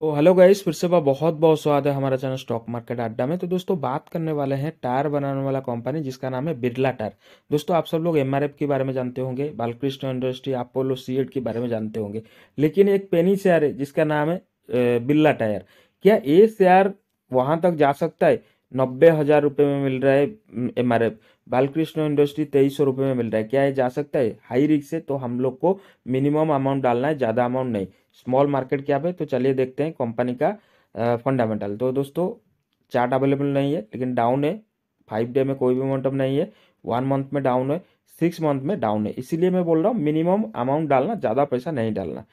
तो hello guys फिर से बा बहुत बहुत स्वागत है हमारा चैनल स्टॉक मार्केट अड्डा में तो दोस्तों बात करने वाले हैं टायर बनाने वाला कंपनी जिसका नाम है बिरला टायर दोस्तों आप सब लोग एमआरएफ के बारे में जानते होंगे बालकृष्ण इंडस्ट्री अपोलो सीएड के बारे में जानते होंगे लेकिन एक पेनी शेयर है जिसका नाम है बिरला टायर क्या ये शेयर वहाँ तक जा सकता है नब्बे हज़ार रुपये में मिल रहा है M R F Balkrishna industry तेईस सौ रुपये में मिल रहा है क्या ये जा सकता है हाई रिक्स है तो हम लोग को मिनिमम अमाउंट डालना है ज़्यादा अमाउंट नहीं स्मॉल मार्केट क्या है तो चलिए देखते हैं कंपनी का फंडामेंटल तो दोस्तों चार्ट अवेलेबल नहीं है लेकिन डाउन है फाइव डे में कोई भी मोमेंटम नहीं है वन मंथ में डाउन है सिक्स मंथ में डाउन है इसीलिए मैं बोल रहा हूँ मिनिमम अमाउंट डालना ज़्यादा पैसा नहीं डालना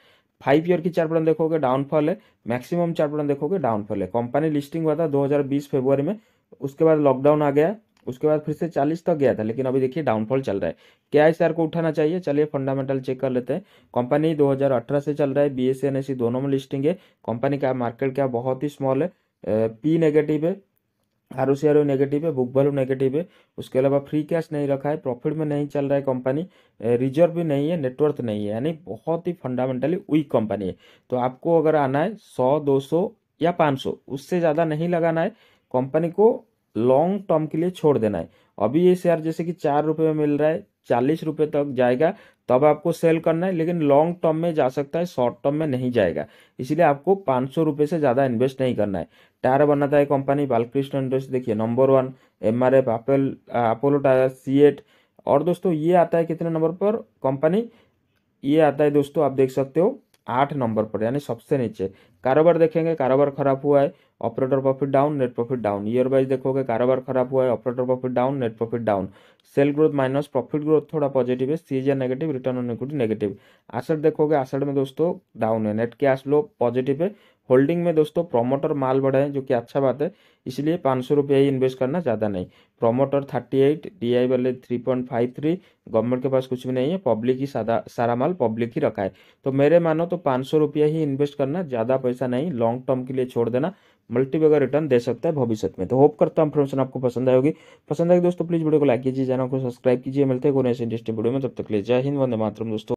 फाइव ईयर की चार्ट प्लान देखोगे डाउनफॉल है मैक्सिमम चार पटन देखोगे डाउनफॉल है कंपनी लिस्टिंग हुआ था 2020 फरवरी में उसके बाद लॉकडाउन आ गया उसके बाद फिर से चालीस तक तो गया था लेकिन अभी देखिए डाउनफॉल चल रहा है क्या एस को उठाना चाहिए चलिए फंडामेंटल चेक कर लेते हैं कंपनी 2018 से चल रहा है बी एस एनएससी दोनों में लिस्टिंग है कंपनी का मार्केट क्या बहुत ही स्मॉल है पी नेगेटिव है R O C R O negative है बुक वैल्यू नेगेटिव है उसके अलावा फ्री कैश नहीं रखा है प्रॉफिट में नहीं चल रहा है कंपनी रिजर्व भी नहीं है नेटवर्थ नहीं है यानी बहुत ही फंडामेंटली वीक कंपनी है तो आपको अगर आना है सौ दो सौ या पाँच सौ उससे ज़्यादा नहीं लगाना है कंपनी को लॉन्ग टर्म के लिए छोड़ देना है अभी ये शेयर जैसे कि चार रुपये में मिल रहा है चालीस रुपये तक जाएगा तब आपको सेल करना है लेकिन लॉन्ग टर्म में जा सकता है शॉर्ट टर्म में नहीं जाएगा इसलिए आपको पाँच सौ रुपये से ज़्यादा इन्वेस्ट नहीं करना है टायर बनाता है कंपनी बालकृष्ण इंडस्ट्री देखिए number one M R F अपेल अपोलो टायर सी एट और दोस्तों ये आता है कितने नंबर पर कंपनी ये आता है दोस्तों आप देख सकते हो आठ नंबर पर यानी सबसे नीचे कारोबार देखेंगे कारोबार खराब हुआ है operator profit down net profit down year wise देखोगे कारोबार खराब हुआ है operator profit down net profit down sale growth minus profit growth थोड़ा पॉजिटिव है सीज negative return on equity negative asset देखोगे एसेट में दोस्तों डाउन है नेट कैश फ्लो पॉजिटिव है होल्डिंग में दोस्तों प्रोमोटर माल बढ़ाए जो कि अच्छा बात है इसलिए पाँच सौ रुपया ही इन्वेस्ट करना ज़्यादा नहीं promoter thirty eight D I वाले three point five three government के पास कुछ भी नहीं है पब्लिक ही सारा माल पब्लिक ही रखा है तो मेरे मानो तो पाँच सौ रुपया ही इन्वेस्ट करना ज़्यादा पैसा हमेशा नहीं लॉन्ग टर्म के लिए छोड़ देना मल्टीबेगर रिटर्न दे सकता है भविष्य में तो होप करता हूँ इन्फॉर्मेशन आपको पसंद आएगी पसंद आएगी दोस्तों प्लीज वीडियो को लाइक कीजिए चैनल को सब्सक्राइब कीजिए मिलते हैं कोई ऐसे इंटरेस्टिंग वीडियो में तब तक ले जय हिंद वंदे मातरम दोस्तों